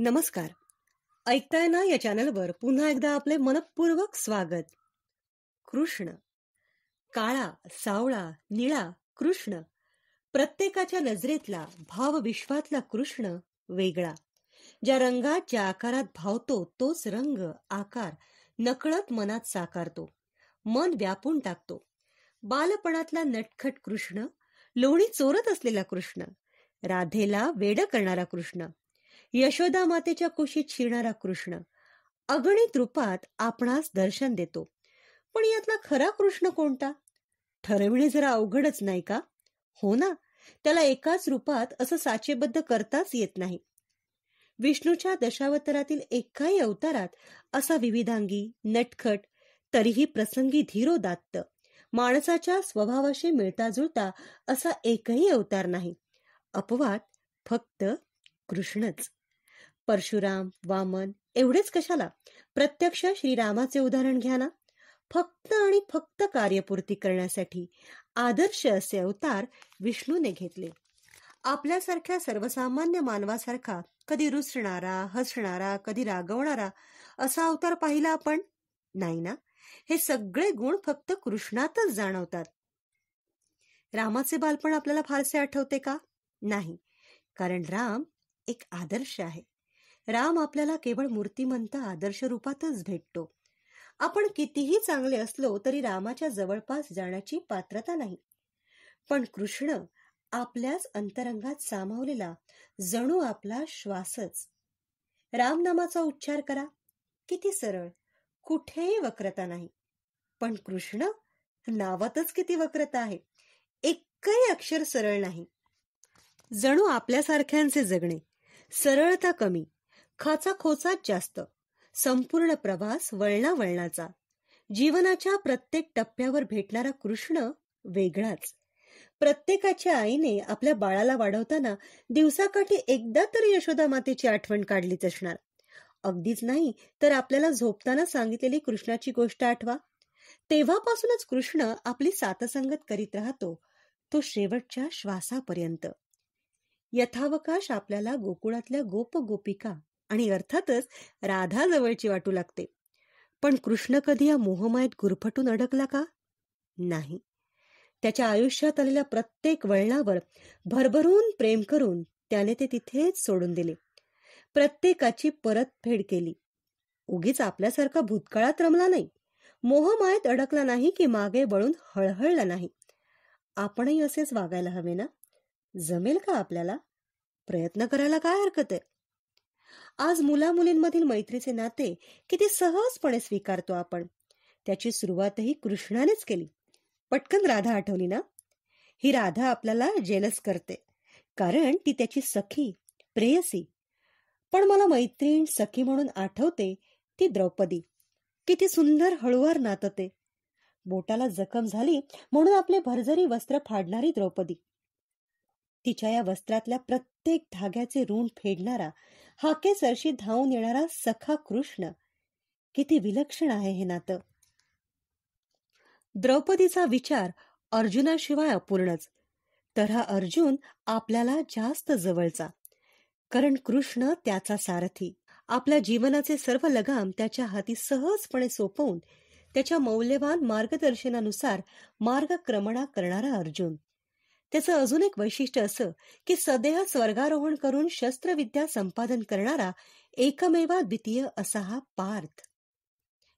नमस्कार ऐकताय ना या चॅनलवर पुन्हा एकदा आपले मनपूर्वक स्वागत कृष्ण काळा सावळा निळा कृष्ण प्रत्येकाच्या नजरेतला भावविश्वातला कृष्ण वेगळा ज्या रंगात ज्या आकारात भावतो तोच रंग आकार नकळत मनात साकारतो मन व्यापून टाकतो बालपणातला नटखट कृष्ण लोणी चोरत असलेला कृष्ण राधेला वेड करणारा कृष्ण यशोदा मातेच्या कुशीत शिरणारा कृष्ण अगणित रूपात आपणास दर्शन देतो पण यातला खरा कृष्ण कोणता ठरविणे जरा अवघडच नाही का हो ना त्याला एकाच रूपात असं साचेबद्ध करताच येत नाही विष्णूच्या दशावतारातील एकाही अवतारात असा विविधांगी नटखट तरीही प्रसंगी धीरोदात्त माणसाच्या स्वभावाशी मिळता जुळता असा एकही अवतार नाही अपवाद फक्त कृष्णच परशुराम वामन एवढेच कशाला प्रत्यक्ष श्रीरामाचे उदाहरण घ्या ना फक्त आणि फक्त कार्यपूर्ती करण्यासाठी आदर्श असे अवतार विष्णूने घेतले आपल्यासारख्या सर्वसामान्य मानवासारखा कधी रुसणारा हसणारा कधी रागवणारा असा अवतार पाहिला आपण नाही ना हे सगळे गुण फक्त कृष्णातच जाणवतात रामाचे बालपण आपल्याला फारसे आठवते का नाही कारण राम एक आदर्श आहे राम आपल्याला केवळ मूर्तिमंत आदर्श रूपातच भेटतो आपण कितीही चांगले असलो तरी रामाच्या जवळपास जाण्याची पात्रता नाही पण कृष्ण आपल्याच अंतरंगात सामावलेला जणू आपला श्वासच रामनामाचा उच्चार करा किती सरळ कुठेही वक्रता नाही पण कृष्ण नावातच किती वक्रता आहे एकही अक्षर सरळ नाही जणू आपल्यासारख्यांचे जगणे सरळता कमी खोचाच जास्त संपूर्ण प्रवास वळणा वळणाचा जीवनाच्या प्रत्येक टप्प्यावर भेटणारा कृष्ण वेगळाच प्रत्येकाच्या आईने आपल्या बाळाला वाढवताना दिवसाकाठी एकदा तरी यशोदा मातेची आठवण काढलीच असणार अगदीच नाही तर आपल्याला झोपताना सांगितलेली कृष्णाची गोष्ट आठवा तेव्हापासूनच कृष्ण आपली सातसंगत करीत राहतो तो शेवटच्या श्वासापर्यंत यथावकाश आपल्याला गोकुळातल्या गोप गोपिका आणि अर्थातच राधा जवळची वाटू लागते पण कृष्ण कधी या मोहमायेत गुरफटून अडकला का नाही त्याच्या आयुष्यात आलेल्या प्रत्येक वळणावर भरभरून प्रेम करून त्याने ते तिथेच सोडून दिले प्रत्येकाची परतफेड केली उगीच आपल्यासारखा भूतकाळात रमला नाही मोहमायेत अडकला नाही की मागे वळून हळहळला नाही आपणही असेच वागायला हवे ना जमेल का आपल्याला प्रयत्न करायला काय हरकत आहे आज मुला मुलींमधील मैत्रीचे नाते किती सहजपणे स्वीकारतो आपण त्याची सुरुवातही कृष्णानेच केली पटकन राधा आठवली ना ही राधा आपल्याला जेलस करते कारण ती त्याची सखी प्रेयसी पण मला मैत्रीण सखी म्हणून आठवते ती द्रौपदी किती सुंदर हळूवार नातते बोटाला जखम झाली म्हणून आपले भरझरी वस्त्र फाडणारी द्रौपदी तिच्या या वस्त्रातल्या प्रत्येक धाग्याचे ऋण फेडणारा सरशी धावून येणारा सखा कृष्ण किती विलक्षण आहे हे नातं द्रौपदीचा विचार अर्जुनाशिवाय अपूर्णच तर हा अर्जुन आपल्याला जास्त जवळचा कारण कृष्ण त्याचा सारथी आपल्या जीवनाचे सर्व लगाम त्याच्या हाती सहजपणे सोपवून त्याच्या मौल्यवान मार्गदर्शनानुसार मार्गक्रमणा करणारा अर्जुन त्याचं अजून एक वैशिष्ट्य असं की सदेह स्वर्गारोहण करून शस्त्रविद्या संपादन करणारा एकमेवा द्वितीय असा हा पार्थ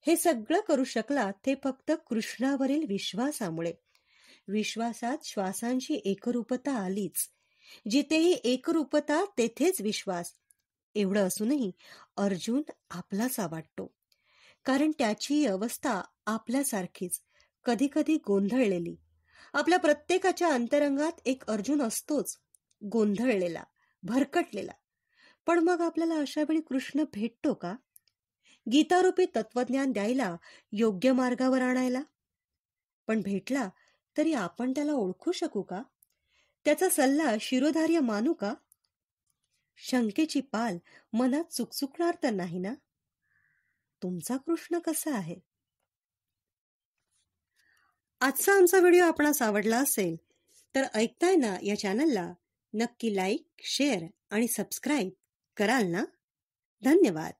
हे सगळं करू शकला ते फक्त कृष्णावरील विश्वासामुळे विश्वासात श्वासांची एकरूपता आलीच जिथेही एकरूपता तेथेच विश्वास एवढं असूनही अर्जुन आपलासा वाटतो कारण त्याची अवस्था आपल्यासारखीच कधीकधी गोंधळलेली आपल्या प्रत्येकाच्या अंतरंगात एक अर्जुन असतोच गोंधळलेला भरकटलेला पण मग आपल्याला अशा वेळी कृष्ण भेटतो का गीतारूपी तत्वज्ञान द्यायला योग्य मार्गावर आणायला पण भेटला तरी आपण त्याला ओळखू शकू का त्याचा सल्ला शिरोधार्य मानू का शंकेची पाल मनात चुकचुकणार तर नाही ना तुमचा कृष्ण कसा आहे आजचा आमचा व्हिडिओ आपणास आवडला असेल तर ऐकताय ना या चॅनलला नक्की लाईक शेअर आणि सबस्क्राईब कराल ना धन्यवाद